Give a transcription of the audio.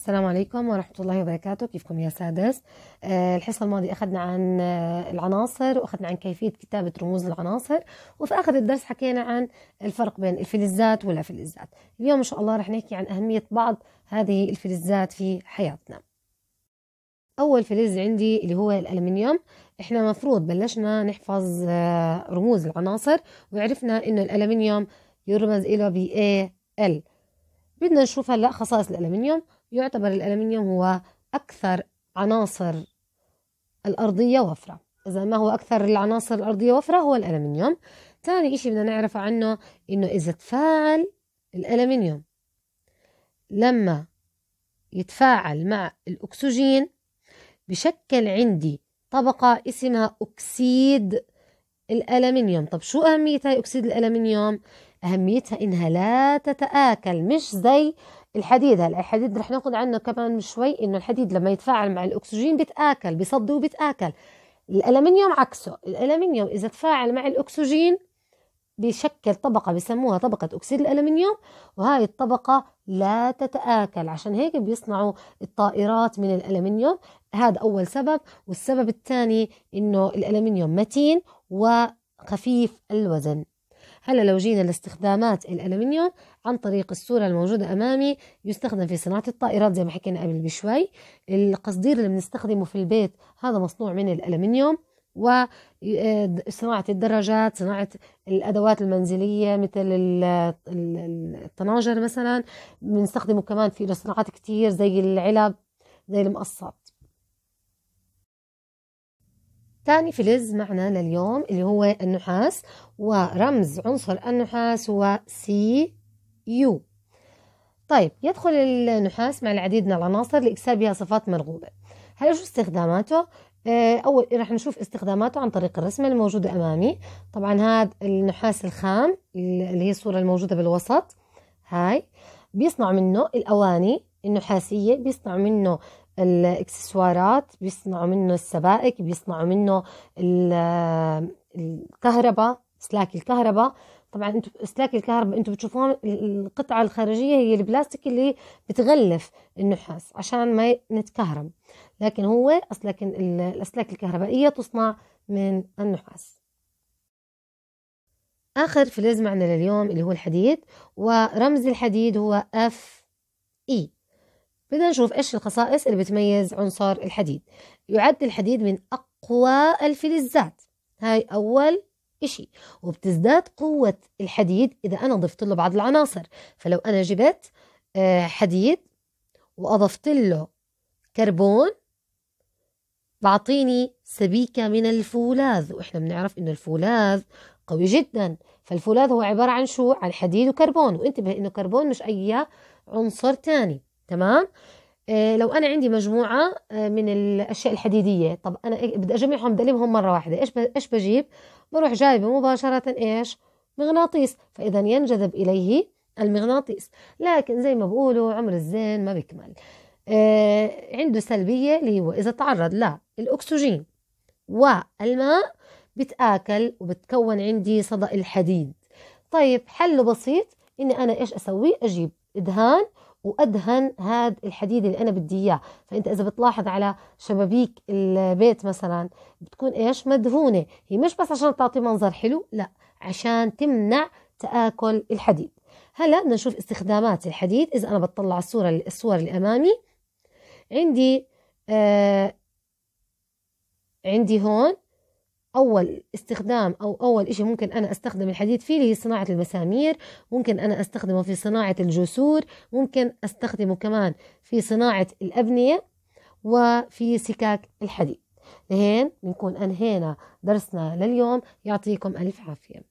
السلام عليكم ورحمة الله وبركاته كيفكم يا سادس آه، الحصة الماضية أخذنا عن آه، العناصر وأخذنا عن كيفية كتابة رموز العناصر وفي آخر الدرس حكينا عن الفرق بين الفلزات ولا فلزات اليوم إن شاء الله رح نحكي عن أهمية بعض هذه الفلزات في حياتنا أول فلز عندي اللي هو الألمنيوم إحنا مفروض بلشنا نحفظ آه، رموز العناصر وعرفنا إنه الألمنيوم يرمز إلى ب A L بدنا نشوف هلا خصائص الألمنيوم يعتبر الألمنيوم هو أكثر عناصر الأرضية وفرة إذا ما هو أكثر العناصر الأرضية وفرة هو الألمنيوم ثاني إشي بدنا نعرف عنه إنه إذا تفاعل الألمنيوم لما يتفاعل مع الأكسجين بشكل عندي طبقة اسمها أكسيد الألمنيوم طب شو أهمية أكسيد الألمنيوم؟ أهميتها إنها لا تتآكل مش زي الحديد هلا الحديد رح ناخذ عنه كمان شوي انه الحديد لما يتفاعل مع الاكسجين بتاكل بصدي وبتاكل الالمنيوم عكسه الالمنيوم اذا تفاعل مع الاكسجين بشكل طبقة بسموها طبقة أكسيد الألمنيوم وهاي الطبقة لا تتآكل عشان هيك بيصنعوا الطائرات من الألمنيوم هذا أول سبب والسبب الثاني إنه الألمنيوم متين وخفيف الوزن هلا لو جينا لاستخدامات الالومنيوم عن طريق الصورة الموجودة أمامي يستخدم في صناعة الطائرات زي ما حكينا قبل بشوي القصدير اللي بنستخدمه في البيت هذا مصنوع من الالومنيوم وصناعة آه، الدراجات صناعة الأدوات المنزلية مثل الطناجر مثلا بنستخدمه كمان في صناعات كتير زي العلب زي المقصات تاني فلز معنا لليوم اللي هو النحاس ورمز عنصر النحاس هو سي يو طيب يدخل النحاس مع العديد من العناصر لإكسابها صفات مرغوبة هل شو استخداماته؟ آه، أول رح نشوف استخداماته عن طريق الرسمة الموجودة أمامي طبعا هذا النحاس الخام اللي هي الصورة الموجودة بالوسط هاي بيصنع منه الأواني النحاسية بيصنع منه الاكسسوارات بيصنعوا منه السبائك بيصنعوا منه الكهرباء سلاك الكهرباء طبعا انتم اسلاك الكهرباء انتم بتشوفون القطعه الخارجيه هي البلاستيك اللي بتغلف النحاس عشان ما نتكهرب لكن هو اسلاك الاسلاك الكهربائيه تصنع من النحاس اخر فلز معنا لليوم اللي هو الحديد ورمز الحديد هو اف اي بدنا نشوف إيش الخصائص اللي بتميز عنصر الحديد يعد الحديد من أقوى الفلزات هاي أول إشي وبتزداد قوة الحديد إذا أنا ضفت له بعض العناصر فلو أنا جبت آه، حديد وأضفت له كربون بعطيني سبيكة من الفولاذ وإحنا بنعرف إنه الفولاذ قوي جدا فالفولاذ هو عبارة عن شو؟ عن حديد وكربون وانتبه إنه كربون مش أي عنصر تاني تمام آه، لو انا عندي مجموعه آه، من الاشياء الحديديه طب انا إيه، بدي اجمعهم بدي المهم مره واحده ايش ايش بجيب بروح جايبه مباشره ايش مغناطيس فاذا ينجذب اليه المغناطيس لكن زي ما بقولوا عمر الزين ما بيكمل آه، عنده سلبيه اللي هو اذا تعرض للاكسجين والماء بتاكل وبتكون عندي صدأ الحديد طيب حل بسيط اني انا ايش اسوي اجيب دهان وادهن هذا الحديد اللي انا بدي اياه فانت اذا بتلاحظ على شبابيك البيت مثلا بتكون ايش مدهونه هي مش بس عشان تعطي منظر حلو لا عشان تمنع تاكل الحديد هلا بدنا نشوف استخدامات الحديد اذا انا بطلع الصوره الصور اللي امامي عندي آه عندي هون أول استخدام أو أول إشي ممكن أنا أستخدم الحديد فيه هي صناعة المسامير ممكن أنا أستخدمه في صناعة الجسور ممكن أستخدمه كمان في صناعة الأبنية وفي سكاك الحديد لهين بنكون أنهينا درسنا لليوم يعطيكم ألف عافية